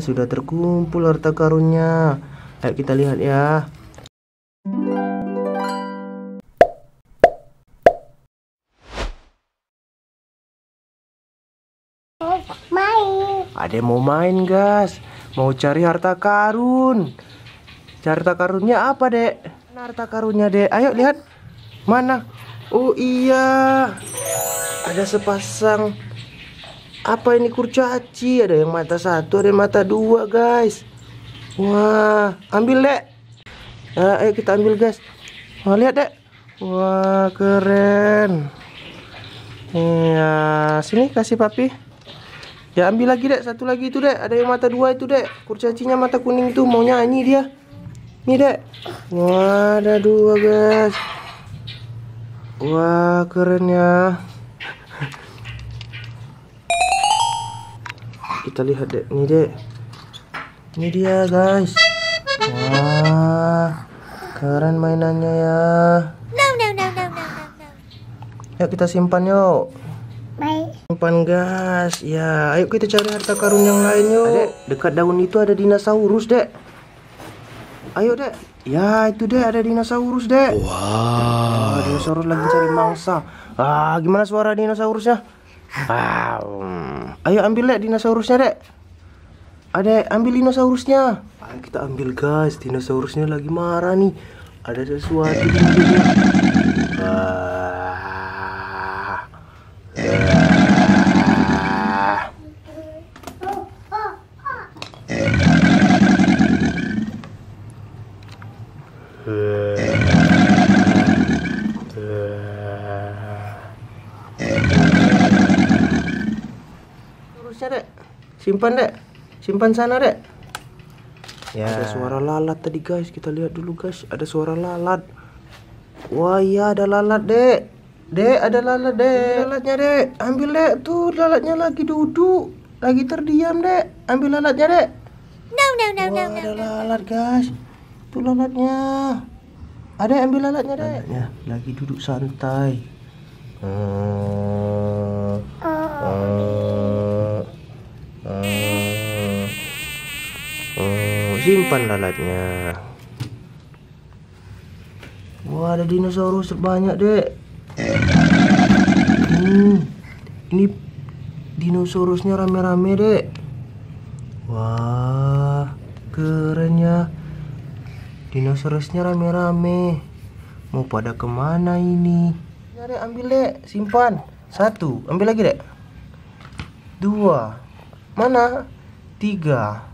sudah terkumpul harta karunnya. Ayo kita lihat ya. Main. Ada mau main, gas? Mau cari harta karun. Cari harta karunnya apa, Dek? harta karunnya, Dek? Ayo lihat. Mana? Oh iya. Ada sepasang apa ini kurcaci? Ada yang mata satu, ada yang mata dua, guys. Wah, ambil dek. Nah, ayo kita ambil, guys. Wah, lihat dek. Wah, keren. Ya, sini kasih papi. Ya, ambil lagi dek. Satu lagi itu dek. Ada yang mata dua itu dek. Kurcacinya mata kuning itu mau nyanyi dia. ini dek. Wah, ada dua, guys. Wah, keren ya. kita lihat dek ini dek ini dia guys wah keren mainannya ya no no no no no no, yuk kita simpan yuk Baik. Simpan gas. Ya, ayo kita cari harta karun yang lain yuk. Adek, dekat daun itu ada dinosaurus, Dek. Ayo, Dek. Ya, itu Dek, ada dinosaurus, Dek. Wah. Wow. Dinosaurus lagi cari mangsa. Ah, gimana suara dinosaurusnya? Wow. Ayo ambil lek dinosaurusnya dek. Ada ambil dinosaurusnya. Ayo kita ambil guys. Dinosaurusnya lagi marah nih. Ada sesuatu Wah. Simpan, Dek. Simpan sana, Dek. Ya. Ada suara lalat tadi, guys. Kita lihat dulu, guys. Ada suara lalat. Wah, iya ada lalat, Dek. Dek, ada lalat, Dek. Lalatnya, Dek. Ambil, Dek. Tuh, lalatnya lagi duduk. Lagi terdiam, Dek. Ambil lalatnya, Dek. No, no, no, Wah, no, no. ada lalat, guys. Tuh lalatnya. Ada ambil lalatnya, Dek. Lalatnya lagi duduk santai. Hmm. Uh, Hmm. simpan lalatnya wah ada dinosaurus banyak dek hmm, ini dinosaurusnya rame-rame dek wah keren ya dinosaurusnya rame-rame mau pada kemana ini ya, dek ambil dek simpan satu ambil lagi dek dua mana tiga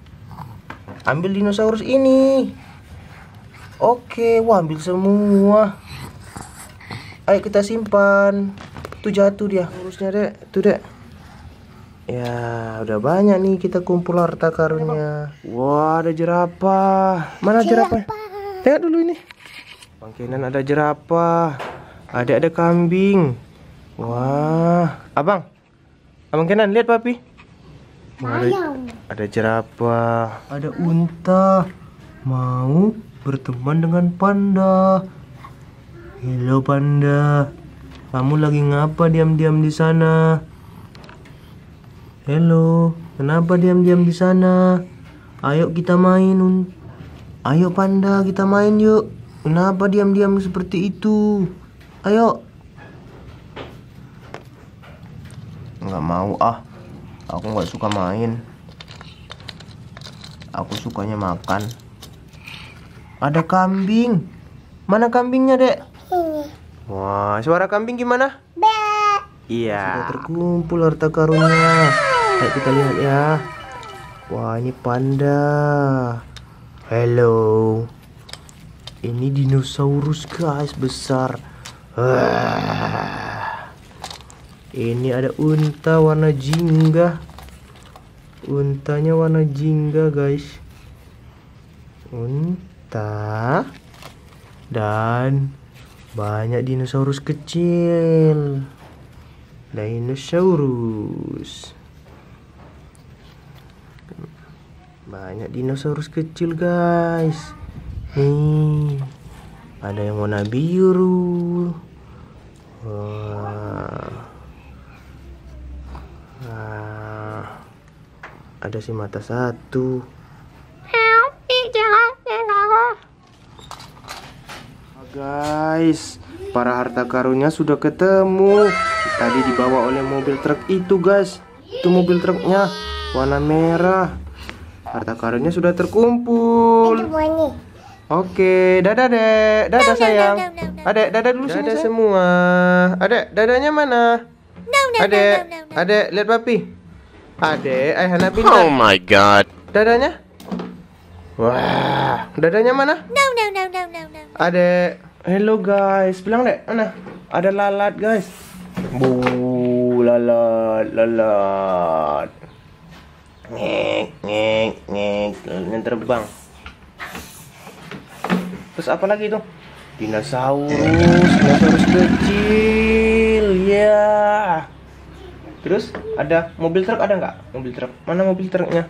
ambil dinosaurus ini oke wah ambil semua ayo kita simpan tuh jatuh dia urusnya dek tuh dek ya udah banyak nih kita kumpul harta karunnya wah ada jerapah mana jerapah lihat dulu ini Bangkinan ada jerapah ada ada kambing wah abang abang kenan lihat papi ada, ada jerapah ada unta mau berteman dengan panda Halo panda kamu lagi ngapa diam-diam di sana Halo, kenapa diam-diam di sana ayo kita main ayo panda kita main yuk kenapa diam-diam seperti itu ayo nggak mau ah aku nggak suka main aku sukanya makan ada kambing mana kambingnya dek wah suara kambing gimana iya sudah terkumpul harta karunnya Ayo kita lihat ya Wah ini panda Hello Ini dinosaurus guys besar Wah ini ada unta warna jingga untanya warna jingga guys unta dan banyak dinosaurus kecil dinosaurus banyak dinosaurus kecil guys nih ada yang warna biru oh, Nah, ada si mata satu. Ah, guys, para harta karunnya sudah ketemu. Tadi dibawa oleh mobil truk itu, guys. Itu mobil truknya warna merah. Harta karunnya sudah terkumpul. Oke, dadah, Dek. Dadah, sayang. Adek, dadah dulu dadah sini, semua. Adek, dadanya mana? No, no, Ade, no, no, no, no. lihat papi. Ade, ayah pintar. Oh my god. Dadanya? Wah, dadanya mana? No, no, no, no, no, no. Ade, hello guys. Bilang deh, mana? Ada lalat guys. Bu, lalat, lalat. Ngek, ngek, ngek, lalatnya terbang. Terus apa lagi tuh? dinosaurus dinosaurus kecil ya yeah. terus ada mobil truk ada nggak mobil truk mana mobil truknya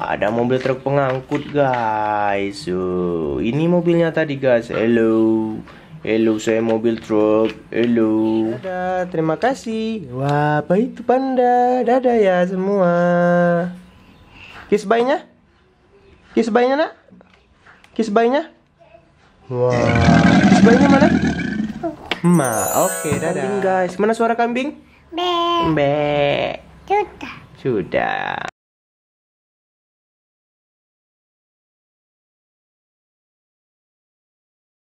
ada mobil truk pengangkut guys so, ini mobilnya tadi guys hello Hello, saya mobil truk. Hello. Dadah, terima kasih. Wah, apa itu panda? Dadah ya semua. Kiss bye-nya? Kiss bye-nya, Nak? Kiss bye-nya? Wah. Wow. Sebelahnya mana? Ma, oke, okay, dadah. Kambing guys, mana suara kambing? Be. Be. Sudah. Sudah.